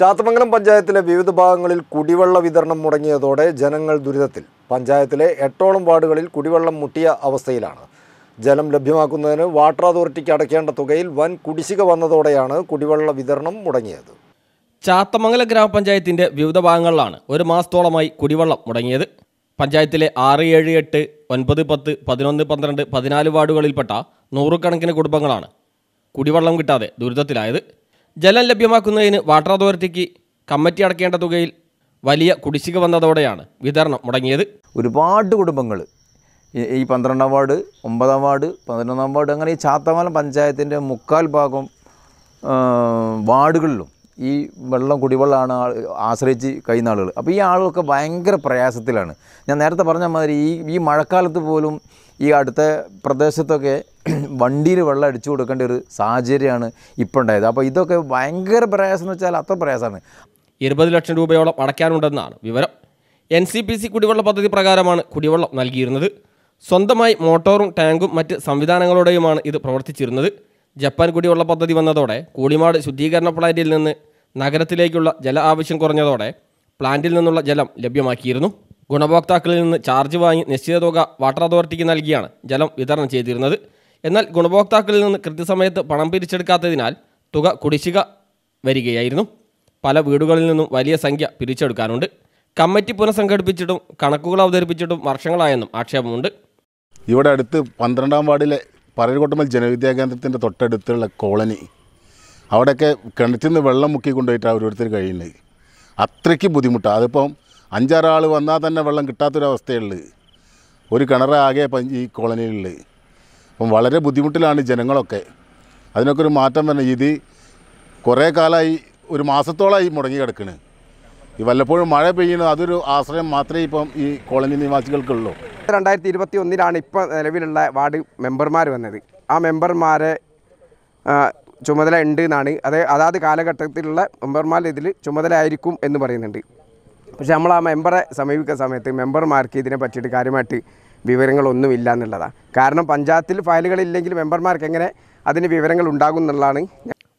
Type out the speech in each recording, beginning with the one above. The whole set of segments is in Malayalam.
ചാത്തമംഗലം പഞ്ചായത്തിലെ വിവിധ ഭാഗങ്ങളിൽ കുടിവെള്ള വിതരണം മുടങ്ങിയതോടെ ജനങ്ങൾ ദുരിതത്തിൽ പഞ്ചായത്തിലെ എട്ടോളം വാർഡുകളിൽ കുടിവെള്ളം മുട്ടിയ അവസ്ഥയിലാണ് ജലം ലഭ്യമാക്കുന്നതിന് വാട്ടർ അതോറിറ്റിക്ക് അടയ്ക്കേണ്ട തുകയിൽ വൻ കുടിശ്ശിക വന്നതോടെയാണ് കുടിവെള്ള വിതരണം മുടങ്ങിയത് ചാത്തമംഗലം ഗ്രാമപഞ്ചായത്തിന്റെ വിവിധ ഭാഗങ്ങളിലാണ് ഒരു മാസത്തോളമായി കുടിവെള്ളം മുടങ്ങിയത് പഞ്ചായത്തിലെ ആറ് ഏഴ് എട്ട് ഒൻപത് പത്ത് പതിനൊന്ന് പന്ത്രണ്ട് പതിനാല് വാർഡുകളിൽപ്പെട്ട നൂറുകണക്കിന് കുടുംബങ്ങളാണ് കുടിവെള്ളം കിട്ടാതെ ദുരിതത്തിലായത് ജലം ലഭ്യമാക്കുന്നതിന് വാട്ടർ അതോറിറ്റിക്ക് കമ്മിറ്റി അടക്കേണ്ട തുകയിൽ വലിയ കുടിശ്ശിക വന്നതോടെയാണ് വിതരണം മുടങ്ങിയത് ഒരുപാട് കുടുംബങ്ങൾ ഈ പന്ത്രണ്ടാം വാർഡ് ഒമ്പതാം വാർഡ് പതിനൊന്നാം വാർഡ് അങ്ങനെ ഈ ചാത്തമാലം പഞ്ചായത്തിൻ്റെ മുക്കാൽ ഭാഗം വാർഡുകളിലും ഈ വെള്ളം കുടിവെള്ളമാണ് ആൾ ആശ്രയിച്ച് കഴിയുന്ന ആളുകൾ അപ്പോൾ ഈ ആളുകളൊക്കെ ഭയങ്കര പ്രയാസത്തിലാണ് ഞാൻ നേരത്തെ പറഞ്ഞ മാതിരി ഈ ഈ മഴക്കാലത്ത് പോലും ഈ അടുത്ത പ്രദേശത്തൊക്കെ വണ്ടിയിൽ വെള്ളം അടിച്ചു കൊടുക്കേണ്ട ഒരു സാഹചര്യമാണ് ഇപ്പോൾ ഉണ്ടായത് അപ്പോൾ ഇതൊക്കെ ഭയങ്കര പ്രയാസം എന്ന് വെച്ചാൽ അത്ര പ്രയാസമാണ് ഇരുപത് ലക്ഷം രൂപയോളം അടയ്ക്കാനുണ്ടെന്നാണ് വിവരം എൻ സി പി സി കുടിവെള്ള പദ്ധതി പ്രകാരമാണ് കുടിവെള്ളം നൽകിയിരുന്നത് സ്വന്തമായി മോട്ടോറും ടാങ്കും മറ്റ് സംവിധാനങ്ങളോടെയുമാണ് ഇത് പ്രവർത്തിച്ചിരുന്നത് ജപ്പാൻ കുടിവെള്ള പദ്ധതി വന്നതോടെ കൂടിമാട് ശുദ്ധീകരണ പ്ലാന്റിൽ നിന്ന് നഗരത്തിലേക്കുള്ള ജല ആവശ്യം കുറഞ്ഞതോടെ പ്ലാന്റിൽ നിന്നുള്ള ജലം ലഭ്യമാക്കിയിരുന്നു ഗുണഭോക്താക്കളിൽ നിന്ന് ചാർജ് വാങ്ങി നിശ്ചിത തുക വാട്ടർ അതോറിറ്റിക്ക് നൽകിയാണ് ജലം വിതരണം ചെയ്തിരുന്നത് എന്നാൽ ഗുണഭോക്താക്കളിൽ നിന്ന് കൃത്യസമയത്ത് പണം പിരിച്ചെടുക്കാത്തതിനാൽ തുക കുടിശ്ശിക വരികയായിരുന്നു പല വീടുകളിൽ നിന്നും വലിയ സംഖ്യ പിരിച്ചെടുക്കാനുണ്ട് കമ്മിറ്റി പുനഃസംഘടിപ്പിച്ചിട്ടും കണക്കുകൾ അവതരിപ്പിച്ചിട്ടും വർഷങ്ങളായെന്നും ആക്ഷേപമുണ്ട് ഇവിടെ അടുത്ത് പന്ത്രണ്ടാം വാർഡിലെ പറയൽകൊട്ടമ്മൽ ജനവിദ്യാ കേന്ദ്രത്തിൻ്റെ തൊട്ടടുത്തുള്ള കോളനി അവിടെയൊക്കെ കിണറ്റിൽ നിന്ന് വെള്ളം മുക്കി കൊണ്ടുപോയിട്ട് ഓരോരുത്തർ കഴിയുന്നത് അത്രയ്ക്ക് ബുദ്ധിമുട്ടാണ് അതിപ്പം അഞ്ചാറാൾ വന്നാൽ തന്നെ വെള്ളം കിട്ടാത്തൊരവസ്ഥയുള്ളത് ഒരു കിണറാകെ ഈ കോളനിയിലുള്ളത് അപ്പം വളരെ ബുദ്ധിമുട്ടിലാണ് ജനങ്ങളൊക്കെ അതിനൊക്കെ ഒരു മാറ്റം വരണം ഇത് കുറേ കാലമായി ഒരു മാസത്തോളമായി മുടങ്ങി കിടക്കുന്നത് ഈ വല്ലപ്പോഴും മഴ പെയ്യുന്നത് അതൊരു ആശ്രയം മാത്രമേ ഇപ്പം ഈ കോളനി നിവാസികൾക്കുള്ളൂ രണ്ടായിരത്തി ഇരുപത്തി ഒന്നിലാണ് ഇപ്പോൾ നിലവിലുള്ള വാർഡ് മെമ്പർമാർ വന്നത് ആ മെമ്പർമാരെ ചുമതല ഉണ്ട് എന്നാണ് അത് അതാത് കാലഘട്ടത്തിലുള്ള മെമ്പർമാർ ഇതിൽ ചുമതല ആയിരിക്കും എന്ന് പറയുന്നുണ്ട് പക്ഷെ നമ്മൾ ആ മെമ്പറെ സമീപിക്കുന്ന സമയത്ത് മെമ്പർമാർക്ക് ഇതിനെ പറ്റിയിട്ട് കാര്യമായിട്ട് വിവരങ്ങളൊന്നുമില്ല എന്നുള്ളതാണ് കാരണം പഞ്ചായത്തിൽ ഫയലുകളില്ലെങ്കിൽ മെമ്പർമാർക്ക് എങ്ങനെ അതിന് വിവരങ്ങൾ ഉണ്ടാകും എന്നുള്ളതാണ്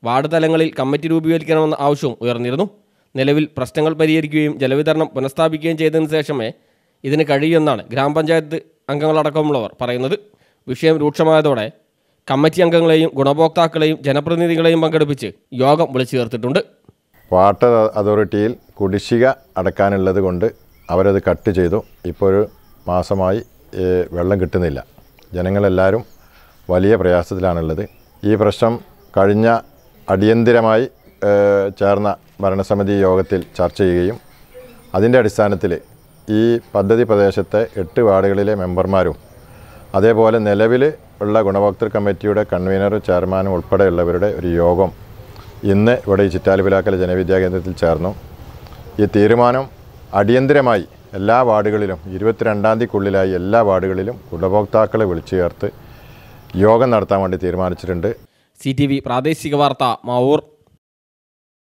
വാർഡ് തലങ്ങളിൽ കമ്മിറ്റി രൂപീകരിക്കണമെന്ന ആവശ്യവും ഉയർന്നിരുന്നു നിലവിൽ പ്രശ്നങ്ങൾ പരിഹരിക്കുകയും ജലവിതരണം പുനഃസ്ഥാപിക്കുകയും ചെയ്തതിനു ശേഷമേ ഇതിന് കഴിയുമെന്നാണ് ഗ്രാമപഞ്ചായത്ത് അംഗങ്ങളടക്കമുള്ളവർ പറയുന്നത് വിഷയം രൂക്ഷമായതോടെ കമ്മിറ്റി അംഗങ്ങളെയും ഗുണഭോക്താക്കളെയും ജനപ്രതിനിധികളെയും പങ്കെടുപ്പിച്ച് യോഗം വിളിച്ചു ചേർത്തിട്ടുണ്ട് വാട്ടർ അതോറിറ്റിയിൽ കുടിശ്ശിക അടക്കാനുള്ളത് കൊണ്ട് അവരത് കട്ട് ചെയ്തു ഇപ്പോൾ ഒരു മാസമായി വെള്ളം കിട്ടുന്നില്ല ജനങ്ങളെല്ലാവരും വലിയ പ്രയാസത്തിലാണുള്ളത് ഈ പ്രശ്നം കഴിഞ്ഞ അടിയന്തിരമായി ചേർന്ന ഭരണസമിതി യോഗത്തിൽ ചർച്ച ചെയ്യുകയും അതിൻ്റെ അടിസ്ഥാനത്തിൽ ഈ പദ്ധതി പ്രദേശത്തെ എട്ട് വാർഡുകളിലെ മെമ്പർമാരും അതേപോലെ നിലവിൽ ഉള്ള ഗുണഭോക്തൃ കമ്മിറ്റിയുടെ കൺവീനറും ചെയർമാനും ഉൾപ്പെടെയുള്ളവരുടെ ഒരു യോഗം ഇന്ന് ഇവിടെ ഈ ചിറ്റാലിപ്പിലാക്കൽ ജനവിദ്യാ കേന്ദ്രത്തിൽ ചേർന്നു ഈ തീരുമാനം അടിയന്തിരമായി എല്ലാ വാർഡുകളിലും ഇരുപത്തിരണ്ടാം തീയതിക്കുള്ളിലായി എല്ലാ വാർഡുകളിലും ഗുണഭോക്താക്കളെ വിളിച്ചു ചേർത്ത് യോഗം നടത്താൻ വേണ്ടി തീരുമാനിച്ചിട്ടുണ്ട് സി പ്രാദേശിക വാർത്ത മാവൂർ